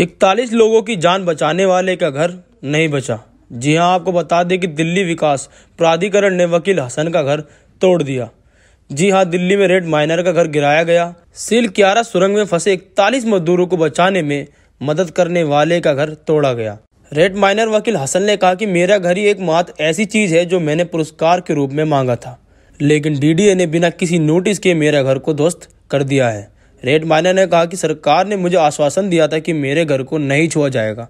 इकतालीस लोगों की जान बचाने वाले का घर नहीं बचा जी हाँ आपको बता दें कि दिल्ली विकास प्राधिकरण ने वकील हसन का घर तोड़ दिया जी हाँ दिल्ली में रेड माइनर का घर गिराया गया सील क्यारा सुरंग में फंसे इकतालीस मजदूरों को बचाने में मदद करने वाले का घर तोड़ा गया रेड माइनर वकील हसन ने कहा कि मेरा घर ही एक मात्र ऐसी चीज़ है जो मैंने पुरस्कार के रूप में मांगा था लेकिन डीडीए ने बिना किसी नोटिस के मेरा घर को ध्वस्त कर दिया है रेड माइनर ने कहा कि सरकार ने मुझे आश्वासन दिया था कि मेरे घर को नहीं छुआ जाएगा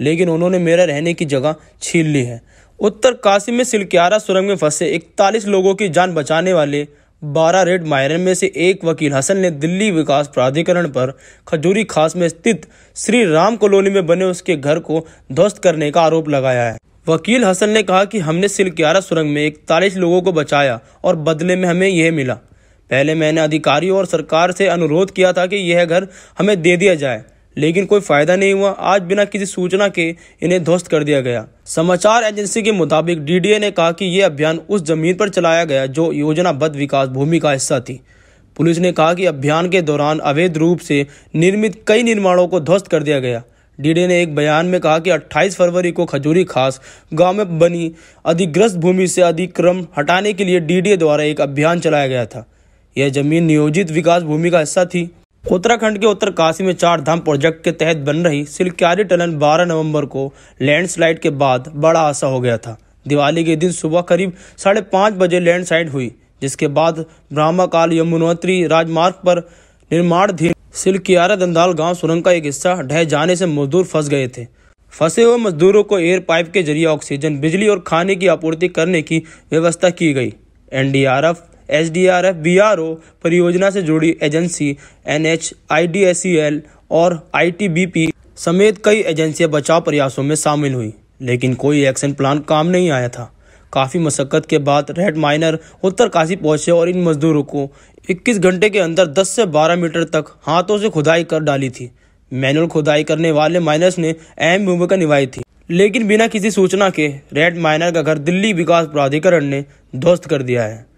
लेकिन उन्होंने मेरा रहने की जगह छीन ली है उत्तर काशी में सिलक्यारा सुरंग में फंसे इकतालीस लोगों की जान बचाने वाले बारह रेड मायरन में से एक वकील हसन ने दिल्ली विकास प्राधिकरण पर खजूरी खास में स्थित श्री राम कॉलोनी में बने उसके घर को ध्वस्त करने का आरोप लगाया है वकील हसन ने कहा कि हमने सिलक्यारा सुरंग में इकतालीस लोगों को बचाया और बदले में हमें यह मिला पहले मैंने अधिकारियों और सरकार से अनुरोध किया था कि यह घर हमें दे दिया जाए लेकिन कोई फायदा नहीं हुआ आज बिना किसी सूचना के इन्हें ध्वस्त कर दिया गया समाचार एजेंसी के मुताबिक डीडीए ने कहा कि यह अभियान उस जमीन पर चलाया गया जो योजनाबद्ध विकास भूमि का हिस्सा थी पुलिस ने कहा कि अभियान के दौरान अवैध रूप से निर्मित कई निर्माणों को ध्वस्त कर दिया गया डीडीए ने एक बयान में कहा कि 28 फरवरी को खजूरी खास गांव में बनी अधिग्रस्त भूमि से अधिक्रम हटाने के लिए डीडीए द्वारा एक अभियान चलाया गया था यह जमीन नियोजित विकास भूमि का हिस्सा थी उत्तराखंड के उत्तरकाशी में चार धाम प्रोजेक्ट के तहत बन रही सिलक्यारी टनल 12 नवंबर को लैंडस्लाइड के बाद बड़ा आशा हो गया था दिवाली के दिन सुबह करीब साढ़े पाँच बजे लैंडस्लाइड हुई जिसके बाद ब्रह्माकाल यमुनोत्री राजमार्ग पर निर्माणधीन सिलकियारा दंदाल गांव सुरंग का एक हिस्सा ढह जाने से मजदूर फंस गए थे फंसे हुए मजदूरों को एयर पाइप के जरिए ऑक्सीजन बिजली और खाने की आपूर्ति करने की व्यवस्था की गई NDRF S D R F B R O परियोजना से जुड़ी agency N H I D S C L और आई टी बी पी समेत कई एजेंसियां बचाव प्रयासों में शामिल हुई लेकिन कोई एक्शन प्लान काम नहीं आया था काफ़ी मशक्क़त के बाद रेड माइनर उत्तरकाशी पहुंचे और इन मजदूरों को 21 घंटे के अंदर 10 से 12 मीटर तक हाथों से खुदाई कर डाली थी मैनुअल खुदाई करने वाले माइनर्स ने अहम भूमिका निभाई थी लेकिन बिना किसी सूचना के रेड माइनर का घर दिल्ली विकास प्राधिकरण ने ध्वस्त कर दिया है